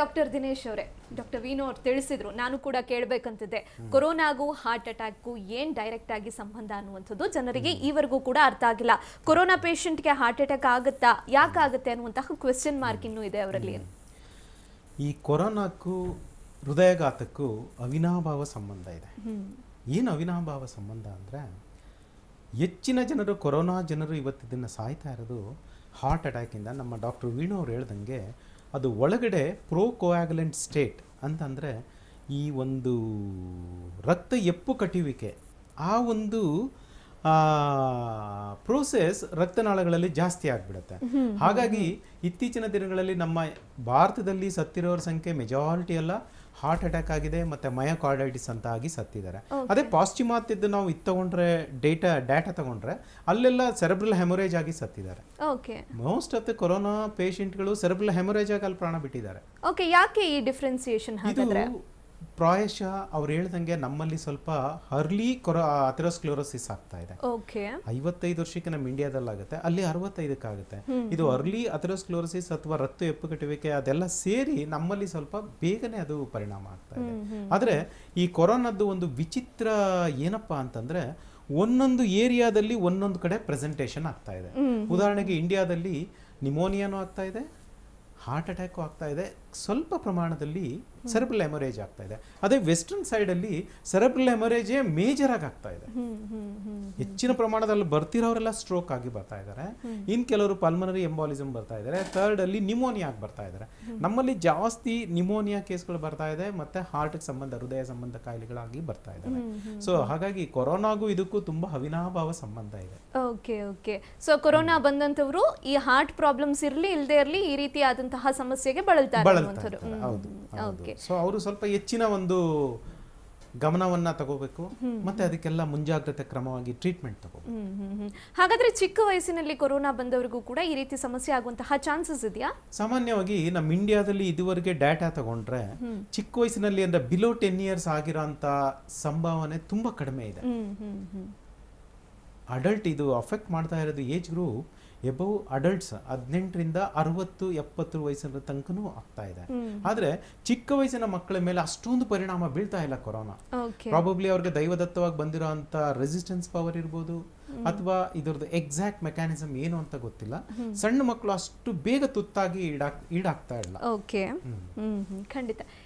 doctor Dinesh ಅವರೇ doctor Veenu ಅವ್ರು ತಿಳಿಸಿದ್ರು ನಾನು ಕೂಡ ಕೇಳಬೇಕಂತಿದ್ದೆ ಕೊರೋನಾಗೂ ಹಾರ್ಟ್ ಅಟ್ಯಾಕ್ಗೂ ಏನ್ ಡೈರೆಕ್ಟ್ ಆಗಿ ಸಂಬಂಧ ಅನ್ನುವಂಥದ್ದು ಜನರಿಗೆ ಈವರೆಗೂ ಕೂಡ ಅರ್ಥ ಆಗಿಲ್ಲ ಕೊರೋನಾ ಪೇಷಂಟ್ಗೆ ಹಾರ್ಟ್ ಅಟ್ಯಾಕ್ ಆಗುತ್ತಾ ಯಾಕಾಗುತ್ತೆ ಅನ್ನುವಂತಹ ಕ್ವೆಶನ್ ಮಾರ್ಕ್ ಇನ್ನೂ ಇದೆ ಅವರಲ್ಲಿ ಈ ಕೊರೋನಾಕ್ಕೂ ಹೃದಯಘಾತಕ್ಕೂ ಅವಿನಾಭಾವ ಸಂಬಂಧ ಇದೆ ಏನು ಅವಿನಾಭಾವ ಸಂಬಂಧ ಅಂದರೆ ಹೆಚ್ಚಿನ ಜನರು ಕೊರೋನಾ ಜನರು ಇವತ್ತಿನ ಸಾಯ್ತಾ ಇರೋದು ಹಾರ್ಟ್ ಅಟ್ಯಾಕಿಂದ ನಮ್ಮ ಡಾಕ್ಟರ್ ವೀಣು ಅವ್ರು ಹೇಳ್ದಂಗೆ ಅದು ಒಳಗಡೆ ಪ್ರೋ ಸ್ಟೇಟ್ ಅಂತಂದರೆ ಈ ಒಂದು ರಕ್ತ ಎಪ್ಪು ಕಟ್ಟುವಿಕೆ ಆ ಒಂದು ಪ್ರೋಸೆಸ್ ರಕ್ತನಾಳಗಳಲ್ಲಿ ಜಾಸ್ತಿ ಆಗಿಬಿಡುತ್ತೆ ಹಾಗಾಗಿ ಇತ್ತೀಚಿನ ದಿನಗಳಲ್ಲಿ ನಮ್ಮ ಭಾರತದಲ್ಲಿ ಸತ್ತಿರೋರ ಸಂಖ್ಯೆ ಮೆಜಾರಿಟಿ ಎಲ್ಲ ಹಾರ್ಟ್ ಅಟ್ಯಾಕ್ ಆಗಿದೆ ಮತ್ತೆ ಮಯೋಕಾರ್ಡೈಟಿಸ್ ಅಂತ ಆಗಿ ಸತ್ತಿದ್ದಾರೆ ಅದೇ ಪಾಶ್ಚಿಮಾತ್ಯದ್ದು ನಾವು ಇದು ತಗೊಂಡ್ರೆ ಡೇಟಾ ಡಾಟಾ ತಗೊಂಡ್ರೆ ಅಲ್ಲೆಲ್ಲ ಸೆರೆಬ್ರಲ್ ಹೆಮೊರೇಜ್ ಆಗಿ ಸತ್ತಿದ್ದಾರೆ ಮೋಸ್ಟ್ ಆಫ್ ದ ಕೊರೋನಾ ಪೇಷಂಟ್ಗಳು ಸೆರೆಬ್ರಲ್ ಹೆಮೊರೇಜ್ ಆಗಿ ಅಲ್ಲಿ ಪ್ರಾಣ ಬಿಟ್ಟಿದ್ದಾರೆ ಓಕೆ ಯಾಕೆ ಈ ಡಿಫ್ರೆನ್ಸಿಯೇಷನ್ ಪ್ರಾಯಶಃ ಅವ್ರು ಹೇಳ್ದಂಗೆ ನಮ್ಮಲ್ಲಿ ಸ್ವಲ್ಪ ಅರ್ಲಿ ಕೊರೋ ಅಥೆರೋಸ್ಕ್ಲೋರೋಸಿಸ್ ಆಗ್ತಾ ಇದೆ ಐವತ್ತೈದು ವರ್ಷಕ್ಕೆ ನಮ್ಮ ಇಂಡಿಯಾದಲ್ಲಾಗುತ್ತೆ ಅಲ್ಲಿ ಅರವತ್ತೈದಕ್ಕಾಗುತ್ತೆ ಇದು ಅರ್ಲಿ ಅಥೆರೋಸ್ಕ್ಲೋರೋಸಿಸ್ ಅಥವಾ ರತ್ತು ಎಪ್ಪುಗಟ್ಟುವಿಕೆ ಅದೆಲ್ಲ ಸೇರಿ ನಮ್ಮಲ್ಲಿ ಸ್ವಲ್ಪ ಬೇಗನೆ ಅದು ಪರಿಣಾಮ ಆಗ್ತಾ ಇದೆ ಆದರೆ ಈ ಕೊರೋನಾದ್ದು ಒಂದು ವಿಚಿತ್ರ ಏನಪ್ಪಾ ಅಂತಂದ್ರೆ ಒಂದೊಂದು ಏರಿಯಾದಲ್ಲಿ ಒಂದೊಂದು ಕಡೆ ಪ್ರೆಸೆಂಟೇಷನ್ ಆಗ್ತಾ ಇದೆ ಉದಾಹರಣೆಗೆ ಇಂಡಿಯಾದಲ್ಲಿ ನಿಮೋನಿಯಾನು ಆಗ್ತಾ ಇದೆ ಹಾರ್ಟ್ ಅಟ್ಯಾಕು ಆಗ್ತಾ ಇದೆ ಸ್ವಲ್ಪ ಪ್ರಮಾಣದಲ್ಲಿ ಸೆರೆಬ್ರಲ್ ಹೆಮೊರೇಜ್ ಆಗ್ತಾ ಇದೆ ಅದೇ ವೆಸ್ಟರ್ನ್ ಅಲ್ಲಿ ಸೆರೆಬ್ರಲ್ ಹೆಮೊರೇಜ್ ಮೇಜರ್ ಆಗಿ ಆಗ್ತಾ ಇದೆ ಹೆಚ್ಚಿನ ಪ್ರಮಾಣದಲ್ಲಿ ಬರ್ತಿರೋರೆಲ್ಲ ಸ್ಟ್ರೋಕ್ ಆಗಿ ಬರ್ತಾ ಇದ್ದಾರೆ ಇನ್ ಕೆಲವರು ಪಲ್ಮನರಿ ಎಂಬಾಲಿಸಮ್ ಬರ್ತಾ ಇದ್ದಾರೆ ಥರ್ಡ್ ಅಲ್ಲಿ ನಿಮೋನಿಯಾ ಆಗಿ ಬರ್ತಾ ಇದ್ದಾರೆ ನಮ್ಮಲ್ಲಿ ಜಾಸ್ತಿ ನಿಮೋನಿಯಾ ಕೇಸ್ಗಳು ಬರ್ತಾ ಇದೆ ಮತ್ತೆ ಹಾರ್ಟ್ ಸಂಬಂಧ ಹೃದಯ ಸಂಬಂಧ ಕಾಯಿಲೆಗಳಾಗಿ ಬರ್ತಾ ಇದ್ದಾರೆ ಸೊ ಹಾಗಾಗಿ ಕೊರೋನಾಗೂ ಇದಕ್ಕೂ ತುಂಬಾ ಅವಿನಾಭಾವ ಸಂಬಂಧ ಇದೆ ಓಕೆ ಓಕೆ ಸೊ ಕೊರೋನಾ ಬಂದಂತವರು ಈ ಹಾರ್ಟ್ ಪ್ರಾಬ್ಲಮ್ಸ್ ಇರಲಿ ಇಲ್ಲದೆ ಇರಲಿ ಈ ರೀತಿಯಾದಂತಹ ಸಮಸ್ಯೆಗೆ ಬಳಲ್ತಾರೆ ಸೊ ಅವರು ಸ್ವಲ್ಪ ಹೆಚ್ಚಿನ ಒಂದು ಗಮನವನ್ನ ತಗೋಬೇಕು ಮತ್ತೆ ಅದಕ್ಕೆಲ್ಲ ಮುಂಜಾಗ್ರತೆ ಕ್ರಮವಾಗಿ ಟ್ರೀಟ್ಮೆಂಟ್ ತಗೋಬೇಕು ಹಾಗಾದ್ರೆ ಚಿಕ್ಕ ವಯಸ್ಸಿನಲ್ಲಿ ಕೊರೋನಾ ಬಂದವರಿಗೂ ಕೂಡ ಈ ರೀತಿ ಸಮಸ್ಯೆ ಆಗುವಂತಹ ಚಾನ್ಸಸ್ ಇದೆಯಾ ಸಾಮಾನ್ಯವಾಗಿ ನಮ್ಮ ಇಂಡಿಯಾದಲ್ಲಿ ಇದುವರೆಗೆ ಡಾಟಾ ತಗೊಂಡ್ರೆ ಚಿಕ್ಕ ವಯಸ್ಸಿನಲ್ಲಿ ಅಂದ್ರೆ ಬಿಲೋ ಟೆನ್ ಇಯರ್ಸ್ ಆಗಿರೋ ಸಂಭಾವನೆ ತುಂಬಾ ಕಡಿಮೆ ಇದೆ ಅಡಲ್ಟ್ ಇದು ಅಫೆಕ್ಟ್ ಮಾಡ್ತಾ ಇರೋದು ಏಜ್ ಗ್ರೂಪ್ ಎಬೌ ಅಡಲ್ಟ್ಸ್ ಹದಿನೆಂಟರಿಂದ ಅರವತ್ತು ಎಪ್ಪತ್ತು ವಯಸ್ಸಿನ ತನಕನೂ ಆಗ್ತಾ ಇದೆ ಆದರೆ ಚಿಕ್ಕ ವಯಸ್ಸಿನ ಮಕ್ಕಳ ಮೇಲೆ ಅಷ್ಟೊಂದು ಪರಿಣಾಮ ಬೀಳ್ತಾ ಇಲ್ಲ ಕೊರೋನಾ ಪ್ರಾಬಬ್ಲಿ ಅವ್ರಿಗೆ ದೈವದತ್ತವಾಗಿ ಬಂದಿರೋ ಅಂಥ ರೆಸಿಸ್ಟೆನ್ಸ್ ಪವರ್ ಇರ್ಬೋದು ಅಥವಾ ಇದರದ್ದು ಎಕ್ಸಾಕ್ಟ್ ಮೆಕ್ಯಾನಿಸಮ್ ಏನು ಅಂತ ಗೊತ್ತಿಲ್ಲ ಸಣ್ಣ ಮಕ್ಕಳು ಅಷ್ಟು ಬೇಗ ತುತ್ತಾಗಿ ಈಡಾಕ್ ಈಡಾಗ್ತಾ ಇಲ್ಲ ಓಕೆ ಖಂಡಿತ